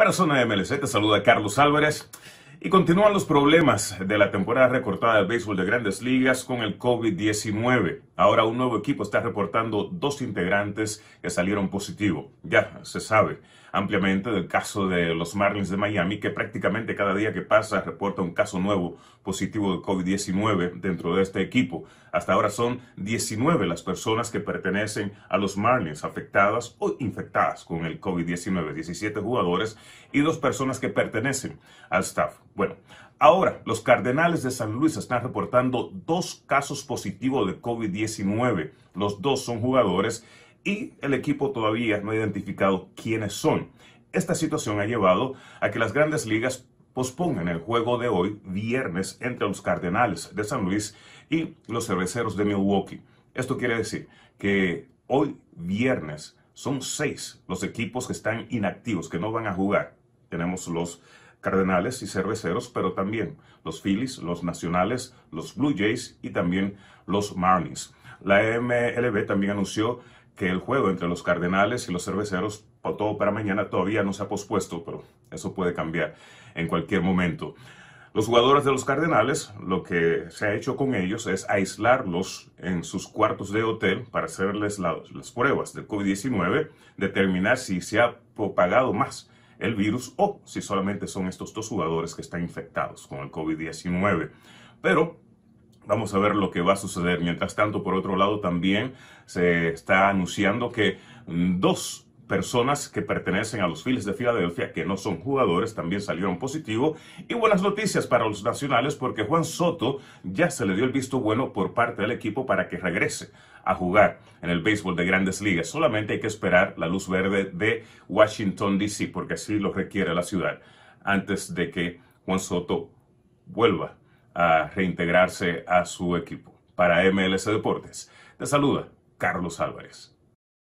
Para Zona MLC te saluda Carlos Álvarez. Y continúan los problemas de la temporada recortada del béisbol de grandes ligas con el COVID-19. Ahora un nuevo equipo está reportando dos integrantes que salieron positivo. Ya se sabe ampliamente del caso de los Marlins de Miami, que prácticamente cada día que pasa reporta un caso nuevo positivo de COVID-19 dentro de este equipo. Hasta ahora son 19 las personas que pertenecen a los Marlins afectadas o infectadas con el COVID-19, 17 jugadores y dos personas que pertenecen al staff bueno, ahora los cardenales de San Luis están reportando dos casos positivos de COVID-19. Los dos son jugadores y el equipo todavía no ha identificado quiénes son. Esta situación ha llevado a que las grandes ligas pospongan el juego de hoy, viernes, entre los Cardenales de San Luis y los Cerveceros de Milwaukee. Esto quiere decir que hoy, viernes, son seis los equipos que están inactivos, que no van a jugar. Tenemos los Cardenales y Cerveceros, pero también los Phillies, los Nacionales, los Blue Jays y también los Marlins. La MLB también anunció que el juego entre los Cardenales y los Cerveceros, todo para mañana, todavía no se ha pospuesto, pero eso puede cambiar en cualquier momento. Los jugadores de los Cardenales, lo que se ha hecho con ellos es aislarlos en sus cuartos de hotel para hacerles las pruebas del COVID-19, determinar si se ha propagado más el virus o si solamente son estos dos jugadores que están infectados con el COVID-19. Pero Vamos a ver lo que va a suceder. Mientras tanto, por otro lado, también se está anunciando que dos personas que pertenecen a los Phillies de Filadelfia, que no son jugadores, también salieron positivo. Y buenas noticias para los nacionales porque Juan Soto ya se le dio el visto bueno por parte del equipo para que regrese a jugar en el béisbol de grandes ligas. Solamente hay que esperar la luz verde de Washington, D.C., porque así lo requiere la ciudad, antes de que Juan Soto vuelva a reintegrarse a su equipo. Para MLS Deportes, te saluda Carlos Álvarez.